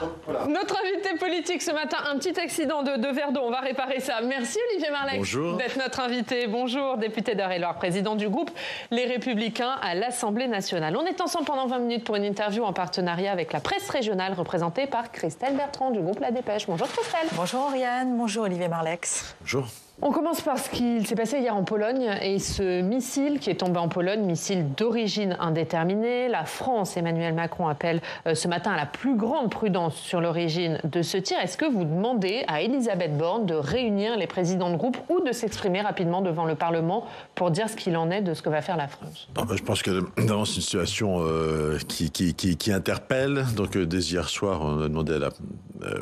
trabajo Notre invité politique ce matin, un petit accident de, de verre d'eau, on va réparer ça. Merci Olivier Marlec d'être notre invité. Bonjour, député deure président du groupe Les Républicains à l'Assemblée nationale. On est ensemble pendant 20 minutes pour une interview en partenariat avec la presse régionale représentée par Christelle Bertrand du groupe La Dépêche. Bonjour Christelle. Bonjour Oriane, bonjour Olivier Marlex. Bonjour. On commence par ce qu'il s'est passé hier en Pologne et ce missile qui est tombé en Pologne, missile d'origine indéterminée. La France, Emmanuel Macron appelle euh, ce matin à la plus grande prudence sur l'origine de ce tir, est-ce que vous demandez à Elisabeth Borne de réunir les présidents de groupe ou de s'exprimer rapidement devant le Parlement pour dire ce qu'il en est de ce que va faire la France Je pense que c'est euh, une situation euh, qui, qui, interpelle. Donc, euh, dès hier soir, on a demandé à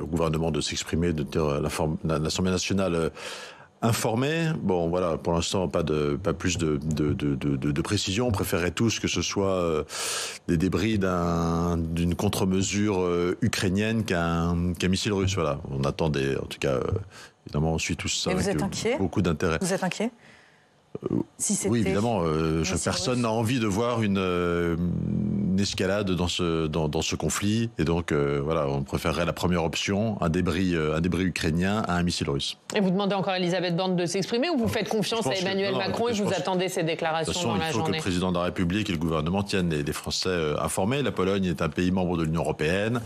au gouvernement de s'exprimer, de dire l'Assemblée nationale informé. Bon, voilà, pour l'instant, pas de, pas plus de, de, de, précision. On préférait tous que ce soit euh, des débris d'une contre-mesure euh, ukrainienne qu'un, qu'un missile russe. Voilà, on attendait. en tout cas, euh, évidemment, on suit tous ça. Et vous êtes inquiet Beaucoup d'intérêt. Vous êtes inquiet euh, oui, évidemment, euh, personne n'a envie de voir euh, une, escalade dans ce, dans, dans, ce conflit. Et donc, voilà, on préférerait la première option, un débris, un débris ukrainien à un missile russe. Et vous demandez encore à Elisabeth Borne de s'exprimer ou vous ah, faites confiance à Emmanuel Macron et vous attendez ses déclarations de toute façon, dans la journée Il faut que le président de la République et le gouvernement tiennent les, Français informés. La Pologne est un pays membre de l'Union européenne,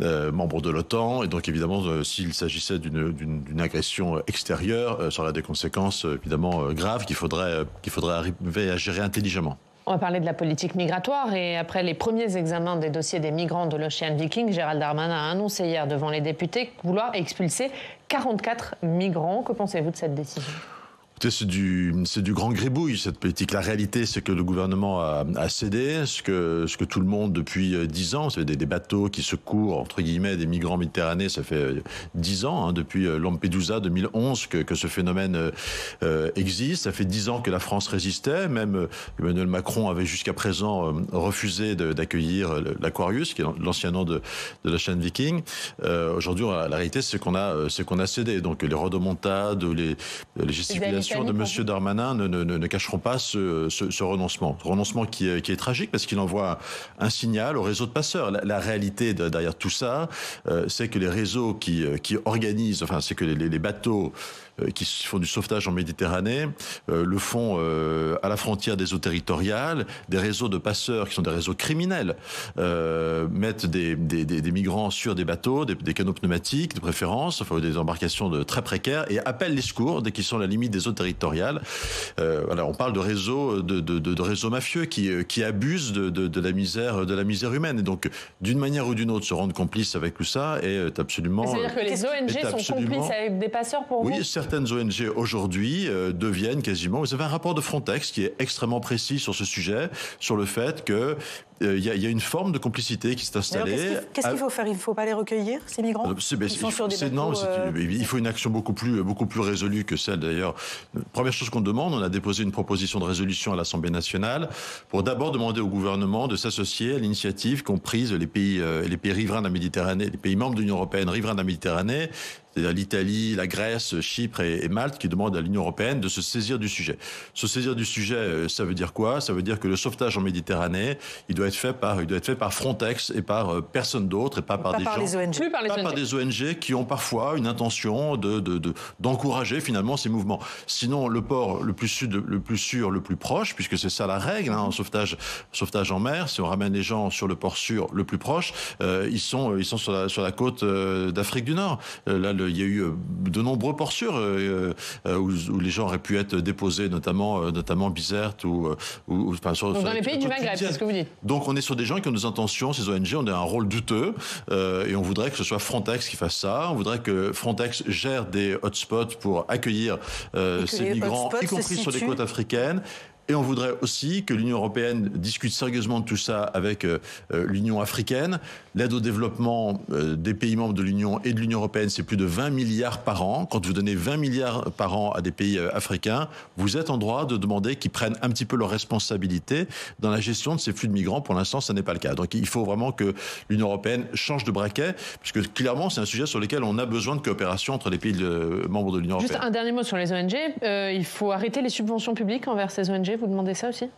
membre de l'OTAN. Et donc, évidemment, s'il s'agissait d'une agression extérieure, ça aurait des conséquences évidemment graves qu'il faudrait, euh, qu'il faudrait arriver à gérer intelligemment. On va parler de la politique migratoire et après les premiers examens des dossiers des migrants de l'Ocean Viking, Gérald Darmanin a annoncé hier devant les députés vouloir expulser 44 migrants. Que pensez-vous de cette décision c'est du, c'est du grand gribouille cette politique. La réalité, c'est que le gouvernement a, a, cédé, ce que, ce que tout le monde depuis euh, dix ans, c'est des, bateaux qui secourent entre guillemets des migrants méditerranéens. Ça fait euh, dix ans hein, depuis euh, Lampedusa 2011 que, que ce phénomène existe. Ça fait dix ans que la France résistait. Même Emmanuel Macron avait jusqu'à présent refusé d'accueillir l'Aquarius, qui est l'ancien nom de, de, la chaîne Viking. aujourd'hui, la, réalité, c'est qu'on a, c'est qu'on a cédé. Donc les redemontades, les, les gesticulations de M. Darmanin ne, ne, ne, cacheront pas ce, ce, ce renoncement. Renoncement qui est, qui est tragique parce qu'il envoie un signal au réseau de passeurs. La, réalité derrière tout ça, euh, c'est que les réseaux qui, euh, qui organisent, enfin, c'est que les bateaux euh, qui font du sauvetage en Méditerranée, euh, le font euh, à la frontière des eaux territoriales, des réseaux de passeurs qui sont des réseaux criminels, mettent des, migrants sur des bateaux, des, canaux pneumatiques de préférence, enfin des embarcations de très précaires, et appellent les secours dès qu'ils sont à la limite des eaux territoriales. Alors on parle de réseaux de, réseaux mafieux qui, qui abusent de, la misère de la misère humaine, et donc d'une manière ou d'une autre se rendre complice avec tout ça est absolument. C'est-à-dire que les ONG sont complices avec des passeurs pour oui, vous. Oui, certaines ONG aujourd'hui euh, deviennent quasiment. Vous avez un rapport de Frontex qui est extrêmement précis sur ce sujet, sur le fait qu'il euh, y, a une forme de complicité qui s'est installée. Qu'est-ce qu'il faut faire Il ne faut pas les recueillir, ces migrants il, Il faut une action beaucoup plus, beaucoup plus résolue que celle d'ailleurs. Première chose qu'on demande, on a déposé une proposition de résolution à l'Assemblée nationale pour d'abord demander au gouvernement de s'associer à l'initiative qu'ont prise les pays, euh, les pays riverains de la Méditerranée, les pays membres de l'Union européenne riverains de la Méditerranée, c'est-à-dire l'Italie, la Grèce, Chypre et, Malte, qui demandent à l'Union européenne de se saisir du sujet. Se saisir du sujet, euh, ça veut dire quoi Ça veut dire que le sauvetage en Méditerranée, il doit être fait par, il doit être fait par Frontex et par euh, personne d'autre et pas par des gens, ONG. pas par des ONG qui ont parfois une intention de, d'encourager finalement ces mouvements. Sinon, le port le plus sud, le plus sûr, le plus proche, puisque c'est ça la règle hein, en sauvetage, sauvetage en mer, si on ramène les gens sur le port sûr, le plus proche, euh, ils sont, ils sont sur la, sur la côte d'Afrique du Nord il y a eu euh, de nombreux portures euh, euh, où, les gens auraient pu être déposés, notamment, notamment Bizerte ou, dans les pays du Maghreb, c'est que vous dites. Donc on est sur des gens qui ont des intentions, ces ONG, on a un rôle douteux et on voudrait que ce soit Frontex qui fasse ça. On voudrait que Frontex gère des hotspots pour accueillir ces migrants, y compris sur les côtes africaines et on voudrait aussi que l'Union européenne discute sérieusement de tout ça avec euh, euh, l'Union africaine. L'aide au développement euh, des pays membres de l'Union et de l'Union européenne, c'est plus de 20 milliards par an. Quand vous donnez 20 milliards par an à des pays africains, vous êtes en droit de demander qu'ils prennent un petit peu leurs responsabilités dans la gestion de ces flux de migrants. Pour l'instant, ça n'est pas le cas. Donc il faut vraiment que l'Union européenne change de braquet, puisque clairement, c'est un sujet sur lequel on a besoin de coopération entre les pays membres de l'Union européenne. Juste un dernier mot sur les ONG. il faut arrêter les subventions publiques envers ces ONG vous demandez ça aussi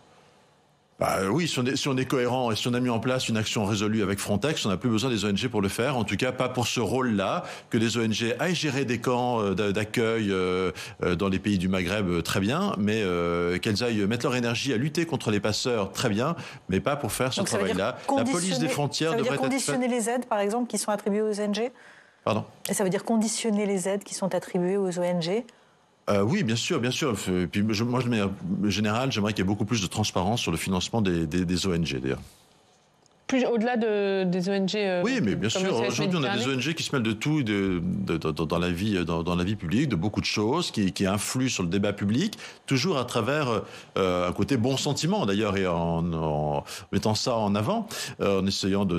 bah euh, oui, si on, est, si on, est, cohérent et si on a mis en place une action résolue avec Frontex, on n'a plus besoin des ONG pour le faire. En tout cas, pas pour ce rôle-là, que des ONG aillent gérer des camps euh, d'accueil euh, dans les pays du Maghreb, très bien, mais qu'elles aillent mettre leur énergie à lutter contre les passeurs, très bien, mais pas pour faire ce travail-là. La police des frontières ça veut devrait dire conditionner les aides, par exemple, qui sont attribuées aux ONG Pardon. Et ça veut dire conditionner les aides qui sont attribuées aux ONG euh, oui, bien sûr, bien sûr. Et puis je, moi, de manière générale, j'aimerais qu'il y ait beaucoup plus de transparence sur le financement des, des, des ONG, d'ailleurs plus au-delà de, des ONG. Euh, oui, mais bien sûr. Aujourd'hui, on a des ONG qui se mêlent de tout dans, la vie, dans, la vie publique, de beaucoup de choses, qui, qui influent sur le débat public, toujours à travers euh, un côté bon sentiment d'ailleurs, et en, mettant ça en avant, euh, en essayant de,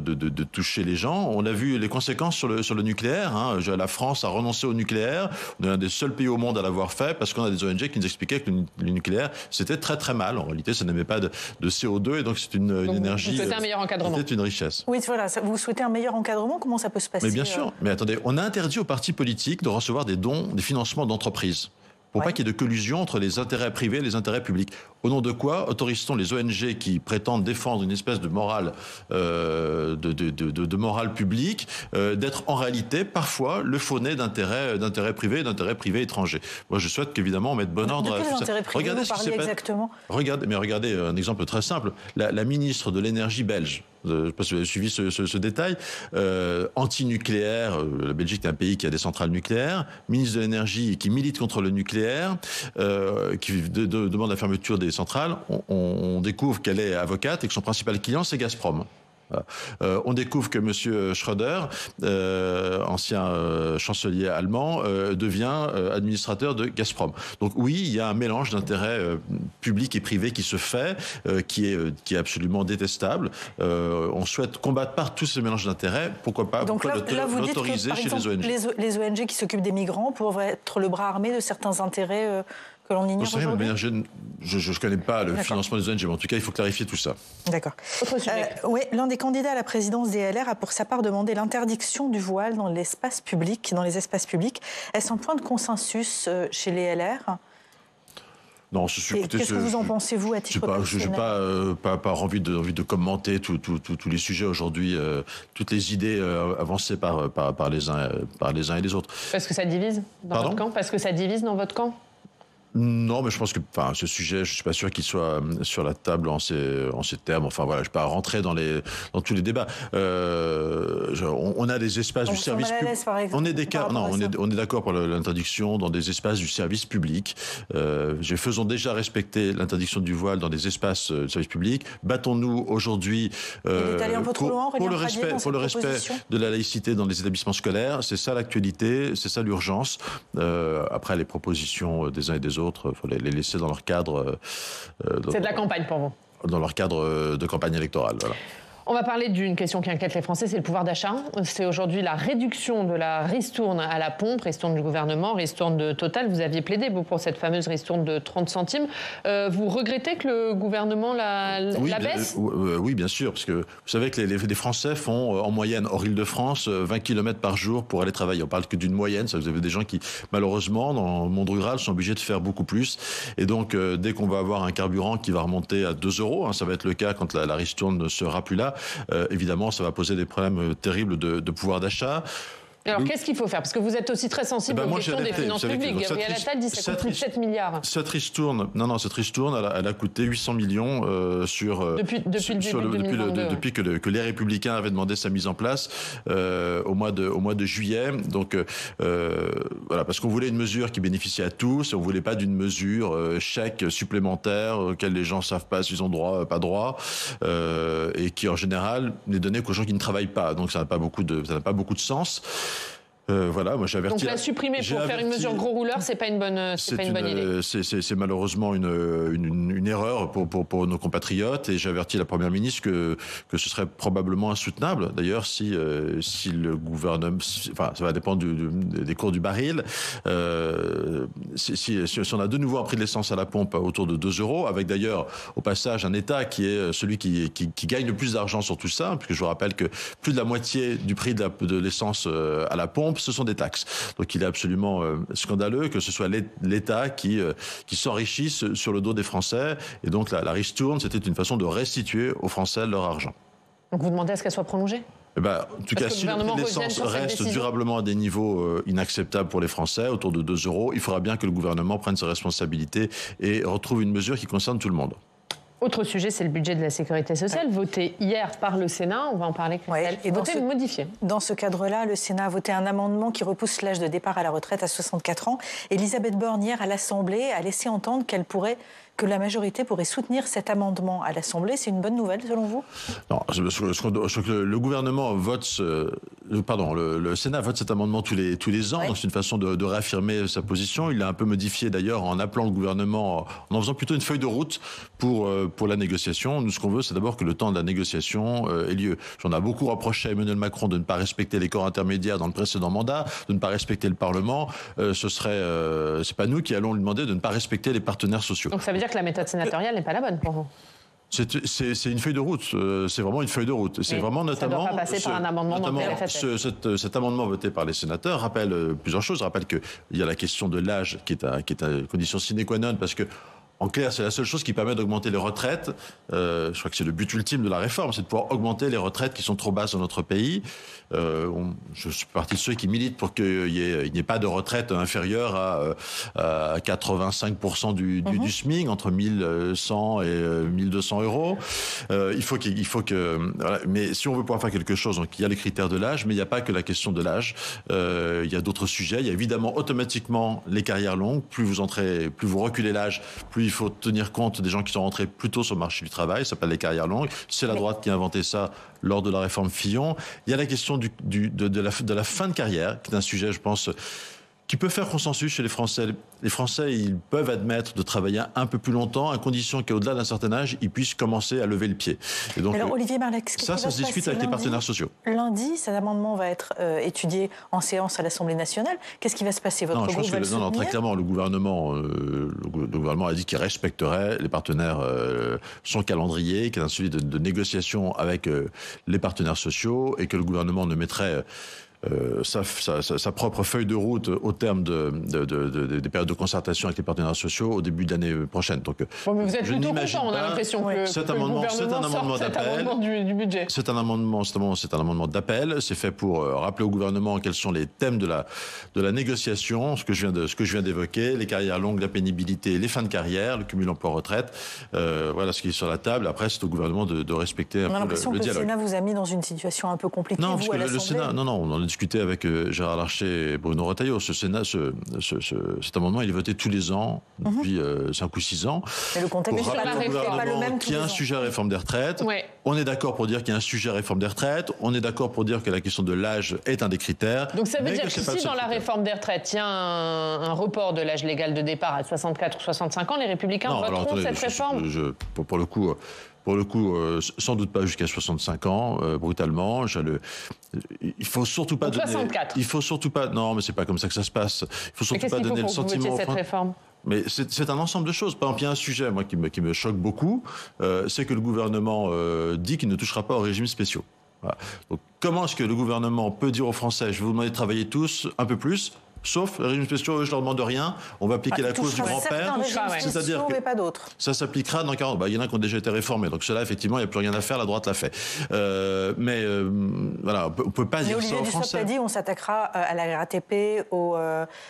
toucher les gens. On a vu les conséquences sur le, sur le nucléaire. Hein. La France a renoncé au nucléaire. On est un des seuls pays au monde à l'avoir fait parce qu'on a des ONG qui nous expliquaient que le, nucléaire, c'était très très mal. En réalité, ça n'aimait pas de, CO2 et donc c'est une, une énergie. C'était un meilleur encadrement une richesse. Oui, voilà. Vous souhaitez un meilleur encadrement Comment ça peut se passer Mais bien sûr. Euh mais attendez, on a interdit aux partis politiques de recevoir des dons, des financements d'entreprises pour pas qu'il y ait de collusion entre les intérêts privés et les intérêts publics. Au nom de quoi autorise-t-on les ONG qui prétendent défendre une espèce de morale, euh, de, morale publique euh, d'être en réalité parfois le faunet d'intérêts privés d'intérêts privés étrangers Moi, je souhaite qu'évidemment on mette bon ordre à Privés, regardez ce qui exactement. mais regardez un exemple très simple. la ministre de l'énergie belge, euh, je ne sais pas si vous avez suivi ce, détail, euh, anti-nucléaire, euh, la Belgique est un pays qui a des centrales nucléaires, ministre de l'énergie qui milite contre le nucléaire, euh, qui demande la fermeture des centrales, on découvre qu'elle est avocate et que son principal client c'est Gazprom. Euh, euh, on découvre que M. Schröder, euh, ancien chancelier allemand, devient administrateur de Gazprom. Donc oui, il y a un mélange d'intérêts publics et privés qui se fait, qui est qui est absolument détestable. on souhaite combattre par tous ces mélanges d'intérêts. Pourquoi pas Donc chez les ONG. les ONG qui s'occupent des migrants pourraient être le bras armé de certains intérêts je ne connais pas le financement des ONG, mais en tout cas, il faut clarifier tout ça. D'accord. Euh, oui, l'un des candidats à la présidence des LR a pour sa part demandé l'interdiction du voile dans l'espace public. Dans les espaces publics, est-ce un point de consensus euh, chez les LR non, je Qu'est-ce que vous en pensez, vous, à titre personnel ?– Je n'ai pas, envie, de, envie de commenter tous les sujets aujourd'hui, euh, toutes les idées euh, avancées par, par, les uns, par les uns et les autres. Parce que ça divise dans votre camp Parce que ça divise dans votre camp non, mais je pense que enfin, ce sujet, je suis pas sûr qu'il soit euh, sur la table en ces, en ces termes. Enfin voilà, je ne vais pas rentrer dans, les, dans tous les débats. Euh, on, a des espaces du service public. On est des cas, non, on est, on est d'accord pour l'interdiction dans des espaces du service public. Euh, faisons déjà respecter l'interdiction du voile dans des espaces euh, du service public. Battons-nous aujourd'hui euh, pour, le respect, pour le respect de la laïcité dans les établissements scolaires. C'est ça l'actualité, c'est ça l'urgence. Euh, après les propositions des uns et des autres il faut les, laisser dans leur cadre. Euh, euh, C'est de la campagne pour vous. Dans leur cadre euh, de campagne électorale. Voilà. On va parler d'une question qui inquiète les Français, c'est le pouvoir d'achat. C'est aujourd'hui la réduction de la ristourne à la pompe, ristourne du gouvernement, ristourne de Total. Vous aviez plaidé, pour cette fameuse ristourne de 30 centimes. Euh, vous regrettez que le gouvernement la, baisse euh, Oui, bien sûr, parce que vous savez que les, Français font euh, en moyenne, hors Île-de-France, 20 km par jour pour aller travailler. On parle que d'une moyenne. Ça, vous avez des gens qui, malheureusement, dans le monde rural, sont obligés de faire beaucoup plus. Et donc, dès qu'on va avoir un carburant qui va remonter à 2 euros, hein, ça va être le cas quand la ristourne ne sera plus là, euh, évidemment, ça va poser des problèmes euh, terribles de, pouvoir d'achat. Alors qu'est-ce qu'il faut faire Parce que vous êtes aussi très sensible eh ben, aux questions des finances publiques. Gabriel Attal dit que ça coûte 7 milliards. Cette tourne. non, non, cette riche elle a, elle a coûté 800 millions euh, sur... Euh, depuis, depuis, le, depuis, que, que, les Républicains avaient demandé sa mise en place euh, au, mois de, au mois de juillet. Donc voilà, parce qu'on voulait une mesure qui bénéficiait à tous, on voulait pas d'une mesure chèque supplémentaire auquel les gens savent pas s'ils ont droit, pas droit, et qui en général n'est donnée qu'aux gens qui ne travaillent pas. Donc ça n'a pas beaucoup de, ça n'a pas beaucoup de sens. Euh, voilà, moi j'ai averti. Donc la supprimer pour faire une mesure gros rouleur, c'est pas une bonne, euh, c'est pas une, bonne idée. Euh, c'est malheureusement une, une, erreur pour, pour, pour, nos compatriotes et j'ai averti la première ministre que que ce serait probablement insoutenable. D'ailleurs, si si le gouvernement, enfin ça va dépendre des cours du baril. si, si, on a de nouveau un prix de l'essence à la pompe autour de 2 euros, avec d'ailleurs au passage un État qui est celui qui qui, qui gagne le plus d'argent sur tout ça, puisque je vous rappelle que plus de la moitié du prix de l'essence à la pompe ce sont des taxes. Donc il est absolument euh, scandaleux que ce soit l'État euh, qui, s'enrichisse sur le dos des Français. Et donc la, la tourne. c'était une façon de restituer aux Français leur argent. Donc vous demandez à ce qu'elle soit prolongée eh ben, en tout cas, si l'essence reste durablement à des niveaux euh, inacceptables pour les Français, autour de 2 euros, il faudra bien que le gouvernement prenne ses responsabilités et retrouve une mesure qui concerne tout le monde. Autre sujet, c'est le budget de la sécurité sociale, voté hier par le Sénat. On va en parler, et voté Dans ce cadre-là, le Sénat a voté un amendement qui repousse l'âge de départ à la retraite à 64 ans. Elisabeth Borne, hier, à l'Assemblée, a laissé entendre qu'elle pourrait que la majorité pourrait soutenir cet amendement à l'Assemblée. C'est une bonne nouvelle, selon vous Non, je, le gouvernement vote, euh, pardon, le, Sénat vote cet amendement tous les, tous les ans. C'est une façon de, réaffirmer euh, sa position. Il l'a un peu modifié d'ailleurs en appelant le gouvernement, en euh, en faisant plutôt une feuille de route pour, pour la négociation. Nous, ce qu'on veut, c'est d'abord que le temps de la négociation ait lieu. On a beaucoup reproché à Emmanuel Macron de ne pas respecter les corps intermédiaires dans le précédent mandat, de ne pas respecter le Parlement. ce serait, c'est pas nous qui allons lui demander de ne pas respecter les partenaires sociaux que la méthode sénatoriale n'est pas la bonne pour vous c'est une feuille de route. C'est vraiment une feuille de route. C'est vraiment notamment. un euh, cet, amendement voté par les sénateurs rappelle euh, plusieurs choses. Rappelle qu'il y a la question de l'âge qui est, à, qui est à condition sine qua non parce que en clair, c'est la seule chose qui permet d'augmenter les retraites. Euh, je crois que c'est le but ultime de la réforme, c'est de pouvoir augmenter les retraites qui sont trop basses dans notre pays. Euh, je suis parti de ceux qui militent pour qu'il n'y ait, pas de retraite inférieure à, 85% euh, du, du, mhm. SMIC, entre 1100 et 1200 euros. il faut qu'il faut que... Mais si on veut pouvoir faire quelque chose, donc il y a les critères de l'âge, mais il n'y a pas que la question de l'âge. il y a d'autres sujets. Il y a évidemment automatiquement les carrières longues. Plus vous entrez, plus vous reculez l'âge, plus il il faut tenir compte des gens qui sont rentrés plus tôt sur le marché du travail, ça s'appelle les carrières longues. C'est la droite qui a inventé ça lors de la réforme Fillon. Il y a la question de, la, de la fin de carrière, qui est un sujet, je pense, qui peut faire consensus chez les Français. Les Français, ils peuvent admettre de travailler un peu plus longtemps, à condition qu'au-delà d'un certain âge, ils puissent commencer à lever le pied. Et donc, Alors, euh, Olivier ça, ça se discute avec les partenaires sociaux. Lundi, cet amendement va être euh, étudié en séance à l'Assemblée nationale. Qu'est-ce qui va se passer Votre non, je le, très clairement, le gouvernement, a dit qu'il respecterait les partenaires, euh, son calendrier, qu'il y a un suivi de, de négociation avec les partenaires sociaux, et que le gouvernement ne mettrait euh, sa, propre feuille de route au terme de, des périodes de concertation avec les partenaires sociaux au début de l'année euh, prochaine. Donc, euh, vous êtes plutôt content, on a l'impression que, cet amendement, c'est un amendement d'appel. Du, budget. C'est un amendement, d'appel. C'est fait pour rappeler au gouvernement quels sont les thèmes de la de la négociation, ce que je viens d'évoquer, les carrières longues, la pénibilité, les fins de carrière, le cumul emploi-retraite. voilà ce qui est sur la table. Après, c'est au gouvernement de, respecter un on peu le, Que le Sénat vous a mis dans une situation un peu compliquée. Non, vous, à le, Sénat, non, discuté avec euh, Gérard Larcher et Bruno Retailleau. Ce Sénat, cet amendement, il est voté tous les ans mhm. depuis 5 euh, ou 6 ans. Mais le contexte n'est pas, même. Qu'il y a un sujet à réforme des retraites. On est d'accord pour dire qu'il y a un sujet à réforme des retraites. On est d'accord pour dire que la question de l'âge est un des critères. Donc ça veut dire que, si dans la réforme des retraites, il y a un, report de l'âge légal de départ à 64 ou 65 ans, les Républicains voteront cette réforme je, pour, pour le coup, pour le coup, euh, sans doute pas jusqu'à 65 ans, euh, brutalement. Il le... Il faut surtout pas donner. 64. Il faut surtout pas. Non, mais c'est pas comme ça que ça se passe. Il faut surtout pas donner le sentiment. mais c'est un ensemble de choses. Par exemple, il y a un sujet moi, qui, me, qui me choque beaucoup, euh, c'est que le gouvernement dit qu'il ne touchera pas aux régimes spéciaux. comment est-ce que le gouvernement peut dire aux Français, je vais vous demander de travailler tous un peu plus, sauf les régimes spéciaux, eux, je leur demande rien. On va appliquer ah, la clause du grand-père. Ah c'est-à-dire pas ça s'appliquera dans 40 ans. Bah, il y en a qui ont déjà été réformés. Donc cela, effectivement, il n'y a plus rien à faire. La droite l'a fait. Euh, mais euh, voilà, on ne peut pas dire Olivier ça a dit on s'attaquera euh, à la RATP, au...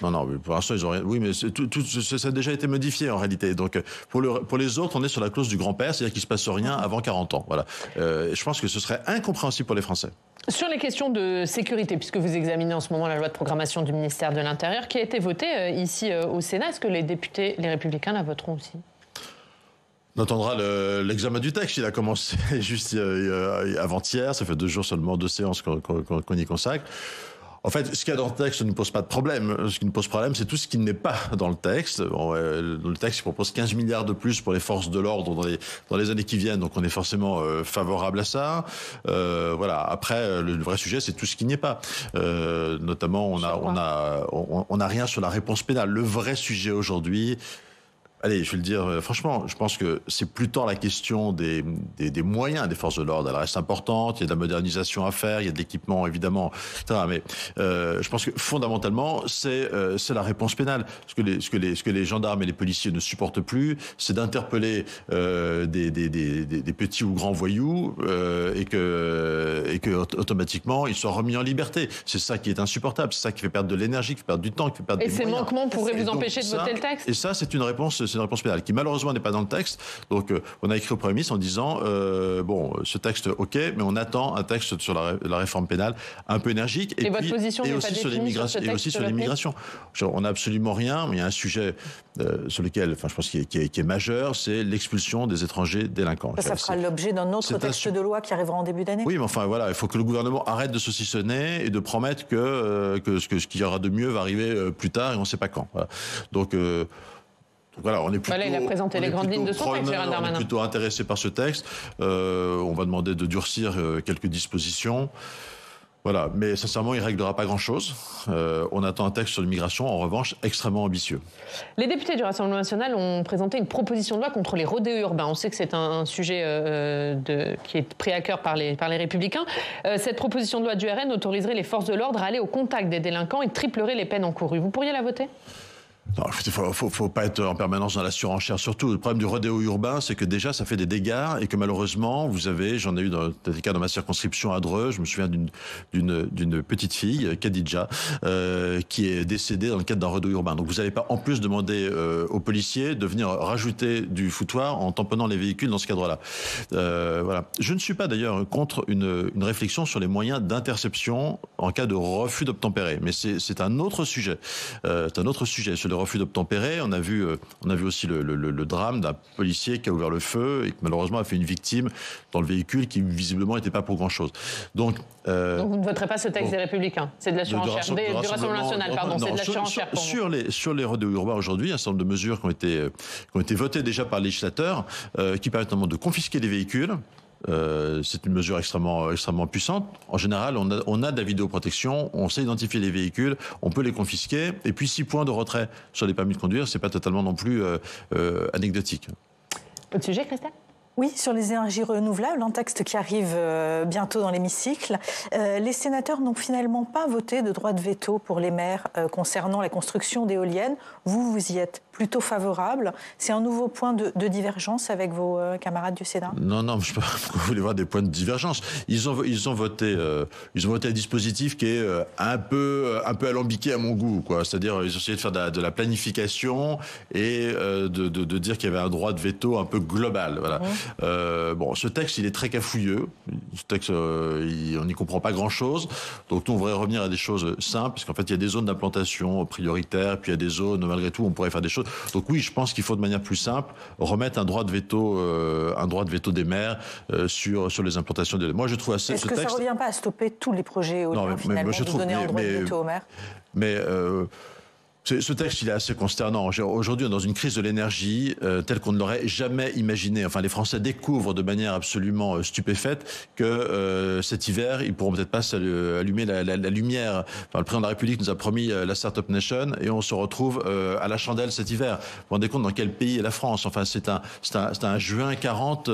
Non, non, pour l'instant, ils ont Oui, mais tout, ça a déjà été modifié, en réalité. Donc pour, le, pour les autres, on est sur la clause du grand-père, c'est-à-dire qu'il ne se passe rien mhm. avant 40 ans. Voilà. je pense que ce serait incompréhensible pour les Français. Sur les questions de sécurité, puisque vous examinez en ce moment la loi de programmation du ministère de l'Intérieur qui a été votée euh, ici euh, au Sénat, est-ce que les députés, les républicains la voteront aussi on attendra l'examen du texte. Il a commencé juste euh, avant-hier. Ça fait deux jours seulement, deux séances qu'on y consacre. En fait, ce qu'il y a dans le texte ne pose pas de problème. Ce qui nous pose problème, c'est tout ce qui n'est pas dans le texte. le texte propose 15 milliards de plus pour les forces de l'ordre dans les, années qui viennent, donc on est forcément euh, favorable à ça. Euh, voilà. Après, euh, le, vrai sujet, c'est tout ce qui n'est est pas. notamment, on a, on a, on a rien sur la réponse pénale. Le vrai sujet aujourd'hui, allez, je vais le dire euh, franchement, je pense que c'est plus la question des, des, moyens des forces de l'ordre. Elle reste importante, il y a de la modernisation à faire, il y a de l'équipement évidemment, etc. Mais euh, je pense que fondamentalement, c'est euh, c'est la réponse pénale. Ce que, les, ce, que les, ce que les gendarmes et les policiers ne supportent plus, c'est d'interpeller des, des, des, petits ou grands voyous et, que, et que automatiquement, ils soient remis en liberté. C'est ça qui est insupportable, c'est ça qui fait perdre de l'énergie, qui fait perdre du temps, qui fait perdre des Et ces manquements pourraient vous empêcher de voter le texte Et ça, c'est une réponse c'est une réponse pénale qui malheureusement n'est pas dans le texte. Donc euh, on a écrit au Premier ministre en disant euh, bon, ce texte OK, mais on attend un texte sur la, réforme pénale un peu énergique et, puis, et aussi sur l'immigration et aussi sur l'immigration. On n'a absolument rien, mais il y a un sujet euh, sur lequel, enfin, je pense qui est, est, majeur, c'est l'expulsion des étrangers délinquants. Ça, ça fera l'objet d'un autre texte de loi qui arrivera en début d'année. Oui, mais enfin voilà, il faut que le gouvernement arrête de saucissonner et de promettre que que, ce qu'il y aura de mieux va arriver plus tard et on ne sait pas quand. Donc euh, voilà, on est il a présenté les grandes lignes de son texte, Gérald Darmanin. On est plutôt intéressé par ce texte. Euh, on va demander de durcir euh, quelques dispositions. Voilà, mais sincèrement, il ne réglera pas grand-chose. Euh, on attend un texte sur l'immigration, en revanche, extrêmement ambitieux. Les députés du Rassemblement national ont présenté une proposition de loi contre les rodéos urbains. On sait que c'est un, sujet qui est pris à cœur par les, par les Républicains. cette proposition de loi du RN autoriserait les forces de l'ordre à aller au contact des délinquants et triplerait les peines encourues. Vous pourriez la voter il faut, faut, pas être en permanence dans la surenchère. Surtout, le problème du rodéo urbain, c'est que déjà, ça fait des dégâts et que malheureusement, vous avez, j'en ai eu dans, des cas dans ma circonscription à Dreux, je me souviens d'une petite fille, Khadija, euh, qui est décédée dans le cadre d'un rodéo urbain. Donc, vous n'avez pas en plus demandé euh, aux policiers de venir rajouter du foutoir en tamponnant les véhicules dans ce cadre-là. Euh, voilà. Je ne suis pas d'ailleurs contre une, réflexion sur les moyens d'interception en cas de refus d'obtempérer, mais c'est un autre sujet. c'est un autre sujet refus d'obtempérer. On a vu, euh, on a vu aussi le, drame d'un policier qui a ouvert le feu et qui malheureusement a fait une victime dans le véhicule qui visiblement n'était pas pour grand chose. Euh, Donc, vous ne voterez pas ce texte des Républicains. C'est de la surenchère sur, sur, les sur les rodéos aujourd'hui, un certain nombre de mesures qui ont été euh, ont été votées déjà par le législateur qui permettent notamment de confisquer les véhicules. Euh, c'est une mesure extrêmement, euh, extrêmement puissante. En général, on a, de la vidéoprotection, on sait identifier les véhicules, on peut les confisquer. Et puis, six points de retrait sur les permis de conduire, ce n'est pas totalement non plus euh, anecdotique. Autre sujet, Christelle oui, sur les énergies renouvelables, un texte qui arrive bientôt dans l'hémicycle. les sénateurs n'ont finalement pas voté de droit de veto pour les maires concernant la construction d'éoliennes. Vous, vous y êtes plutôt favorable. C'est un nouveau point de, divergence avec vos euh, camarades du Sénat Non, non, je vous voulez voir des points de divergence. Ils ont, ils ont, voté, euh, ils ont voté un dispositif qui est euh, un, peu, un peu alambiqué à mon goût. C'est-à-dire, ils ont essayé de faire de la, planification et de, dire qu'il y avait un droit de veto un peu global. Voilà. Mmh. bon, ce texte, il est très cafouilleux. Ce texte, on n'y comprend pas grand-chose. Donc, nous, on voudrait revenir à des choses simples, parce qu'en fait, il y a des zones d'implantation prioritaires, puis il y a des zones, malgré tout, on pourrait faire des choses donc oui, je pense qu'il faut de manière plus simple remettre un droit de veto, euh, un droit de veto des maires euh, sur sur les implantations Moi, je trouve assez. Est-ce que ça ne revient pas à stopper tous les projets au non, mais, finalement je trouve, donner un droit de veto aux maires Mais euh, ce, ce, texte, il est assez consternant. Aujourd'hui, on est dans une crise de l'énergie euh, telle qu'on ne l'aurait jamais imaginée. Enfin, les Français découvrent de manière absolument euh, stupéfaite que euh, cet hiver, ils pourront peut-être pas allumer la, la, lumière. Enfin, le président de la République nous a promis la Startup Nation et on se retrouve à la chandelle cet hiver. Vous vous rendez compte dans quel pays est la France Enfin, c'est un, c'est un, un, juin 40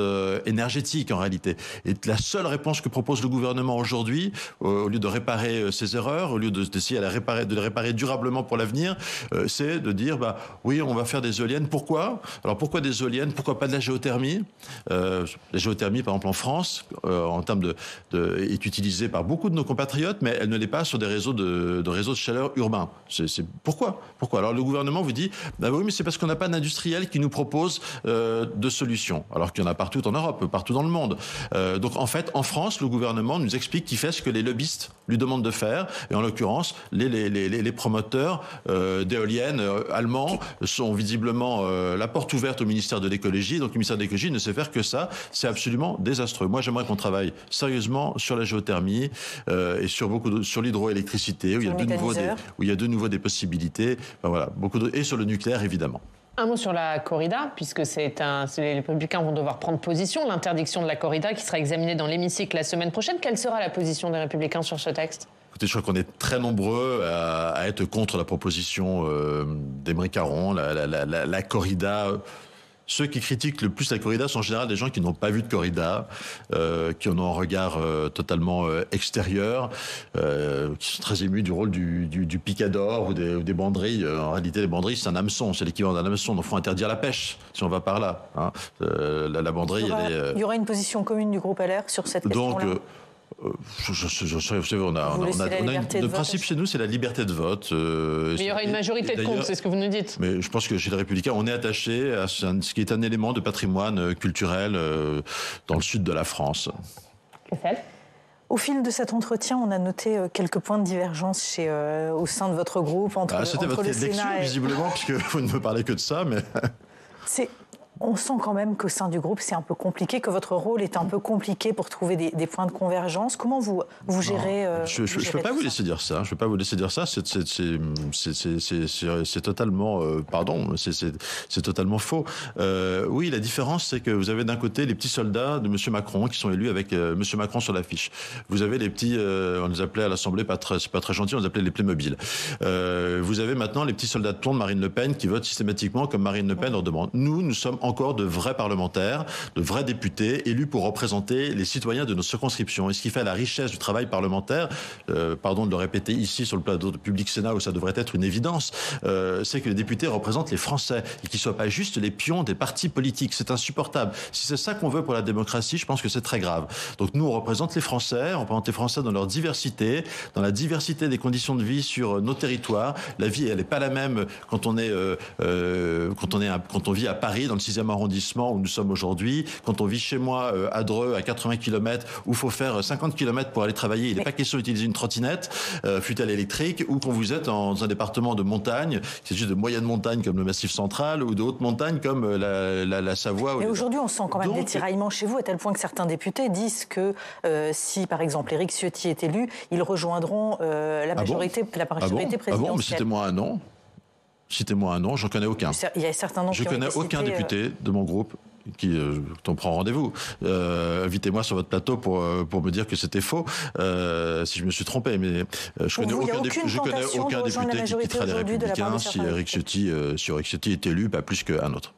énergétique en réalité. Et la seule réponse que propose le gouvernement aujourd'hui, au lieu de réparer ses erreurs, au lieu d'essayer de, la réparer, de les réparer durablement pour l'avenir, euh, c'est de dire bah, oui, on va faire des éoliennes. Pourquoi Alors pourquoi des éoliennes Pourquoi pas de la géothermie euh, La géothermie, par exemple, en France, euh, en termes de, est utilisée par beaucoup de nos compatriotes, mais elle ne l'est pas sur des réseaux de, réseaux de chaleur urbains. C'est, pourquoi Pourquoi Alors le gouvernement vous dit bah oui, mais c'est parce qu'on n'a pas d'industriel qui nous propose de solutions, alors qu'il y en a partout en Europe, partout dans le monde. donc en fait, en France, le gouvernement nous explique qu'il fait ce que les lobbyistes lui demandent de faire, et en l'occurrence, les, les, les, les promoteurs euh, d'éoliennes euh, allemands sont visiblement euh, la porte ouverte au ministère de l'écologie. Donc le ministère de l'écologie ne sait faire que ça. C'est absolument désastreux. Moi, j'aimerais qu'on travaille sérieusement sur la géothermie et sur beaucoup sur l'hydroélectricité où il y a de nouveau des, où il y a de nouveau des possibilités. voilà, beaucoup et sur le nucléaire évidemment. Un mot sur la corrida, puisque c'est un, les républicains vont devoir prendre position. L'interdiction de la corrida qui sera examinée dans l'hémicycle la semaine prochaine. Quelle sera la position des républicains sur ce texte je crois qu'on est très nombreux à, être contre la proposition euh, des Caron, la, corrida ceux qui critiquent le plus la corrida sont en général des gens qui n'ont pas vu de corrida, euh, qui en ont un regard euh, totalement extérieur, qui sont très émus du rôle du, picador ou des, banderilles. En réalité, les banderilles, c'est un hameçon, c'est l'équivalent d'un hameçon. Donc, faut interdire la pêche si on va par là. Hein. La, banderille, il y, aura, elle est, il y une position commune du groupe LR sur cette question-là. Euh, on a, le principe chez nous, c'est la liberté de vote. Euh, mais il y aura une majorité de contre, c'est ce que vous nous dites. Mais je pense que chez les Républicains, on est attaché à ce qui est un élément de patrimoine euh, culturel dans le sud de la France. Christelle au fil de cet entretien, on a noté quelques points de divergence chez, au sein de votre groupe entre, ah, C'était votre le visiblement, puisque vous ne me parlez que de ça. Mais c'est on sent quand même qu'au sein du groupe, c'est un peu compliqué, que votre rôle est un peu compliqué pour trouver des, points de convergence. Comment vous, gérez euh, Je ne peux pas vous laisser dire ça. Je ne peux pas vous laisser dire ça. C'est totalement, euh, pardon, c'est totalement faux. Euh, oui, la différence, c'est que vous avez d'un côté les petits soldats de M. Macron qui sont élus avec M. Macron sur l'affiche. Vous avez les petits, on les appelait à l'Assemblée, pas très, pas très gentil, on les appelait les Playmobil. vous avez maintenant les petits soldats de plomb de Marine Le Pen qui votent systématiquement comme Marine Le Pen leur demande. Nous, nous sommes encore de vrais parlementaires, de vrais députés élus pour représenter les citoyens de nos circonscriptions. Et ce qui fait la richesse du travail parlementaire, euh, pardon de le répéter ici sur le plateau de Public Sénat où ça devrait être une évidence, euh, c'est que les députés représentent les Français et qu'ils ne soient pas juste les pions des partis politiques. C'est insupportable. Si c'est ça qu'on veut pour la démocratie, je pense que c'est très grave. Donc nous, on représente les Français, on représente les Français dans leur diversité, dans la diversité des conditions de vie sur nos territoires. La vie, elle n'est pas la même quand on est, euh, quand on est, quand on vit à Paris dans le 6 arrondissement où nous sommes aujourd'hui, quand on vit chez moi euh, à Dreux, à 80 km, où il faut faire 50 euh, km pour aller travailler, il n'est pas question d'utiliser une trottinette, euh, fut-elle électrique, ou quand vous êtes dans un département de montagne, c'est juste de moyenne montagne comme le Massif central, ou de haute montagne comme la, la Savoie. Mais aujourd'hui, on sent quand même des tiraillements chez vous, à tel point que certains députés disent que si, par exemple, Éric Ciotti est élu, ils rejoindront la ah majorité, la présidentielle. Ah bon, ah ah c'était moi un nom Citez-moi un nom, je connais aucun. Il y a certains noms Je ne connais aucun euh. député de mon groupe qui euh, on prend rendez-vous. Euh, invitez-moi sur votre plateau pour pour me dire que c'était faux, si je me suis trompé. Mais je connais aucun, je connais aucun député qui quittera les Républicains si Eric si Eric Ciotti est élu, pas plus qu'un autre.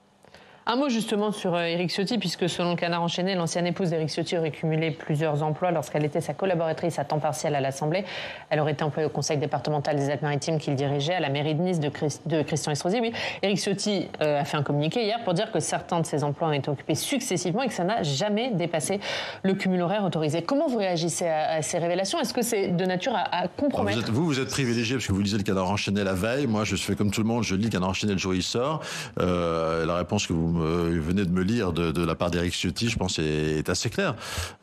Un mot justement sur euh, Éric Ciotti, puisque selon le Canard enchaîné, l'ancienne épouse d'Éric Ciotti aurait cumulé plusieurs emplois lorsqu'elle était sa collaboratrice à temps partiel à l'Assemblée. Elle aurait été employée au Conseil départemental des Alpes-Maritimes qu'il dirigeait, à la mairie de Nice de, de Christian Estrosi. Oui, Éric Ciotti euh, a fait un communiqué hier pour dire que certains de ses emplois ont été occupés successivement et que ça n'a jamais dépassé le cumul horaire autorisé. Comment vous réagissez à, ces révélations Est-ce que c'est de nature à, compromettre vous, vous, êtes privilégié parce que vous lisez le Canard enchaîné la veille. Moi, je fais comme tout le monde, je lis Canard enchaîné le jour où il sort. Euh, la réponse que vous euh, venait de me lire de, la part d'Eric Ciotti, je pense, est, assez clair.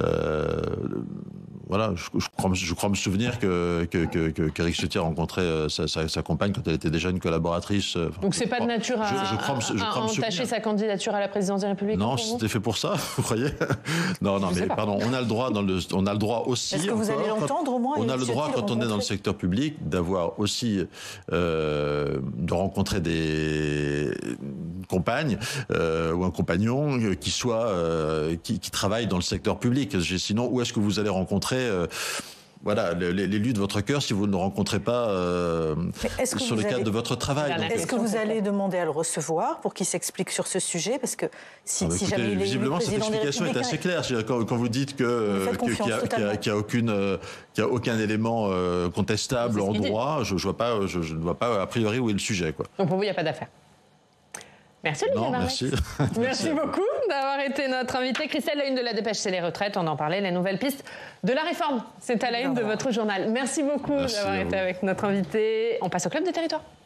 Euh, voilà, je, crois, je, crois, me souvenir que qu'Eric que, que, Ciotti a rencontré euh, sa, compagne quand elle était déjà une collaboratrice. Euh, Donc c'est pas de nature à, entacher sa candidature à la présidence de la République Non, c'était fait pour ça, vous croyez Non, non, mais pardon, on a le droit, dans le, on a le droit aussi. Est-ce que vous allez l'entendre au moins On a le droit, quand on est dans le secteur public, d'avoir aussi, de rencontrer des compagne euh, ou un compagnon euh, qui soit euh, qui, travaille dans le secteur public. Sinon, où est-ce que vous allez rencontrer voilà, l'élu de votre cœur si vous ne le rencontrez pas sur le cadre de votre travail. Est-ce que vous allez demander à le recevoir pour qu'il s'explique sur ce sujet Parce que si, ah bah visiblement, cette explication est assez claire. Quand, vous dites qu'il n'y a, a aucun élément contestable en droit, je ne je, vois pas, a priori où est le sujet. Quoi. Donc pour vous, il n'y a pas d'affaire Merci, beaucoup d'avoir été notre invité. Christelle, la une de la dépêche, c'est les retraites. On en parlait, les nouvelles pistes de la réforme. C'est à la une de votre journal. Merci beaucoup d'avoir été avec notre invité. On passe au club des territoires.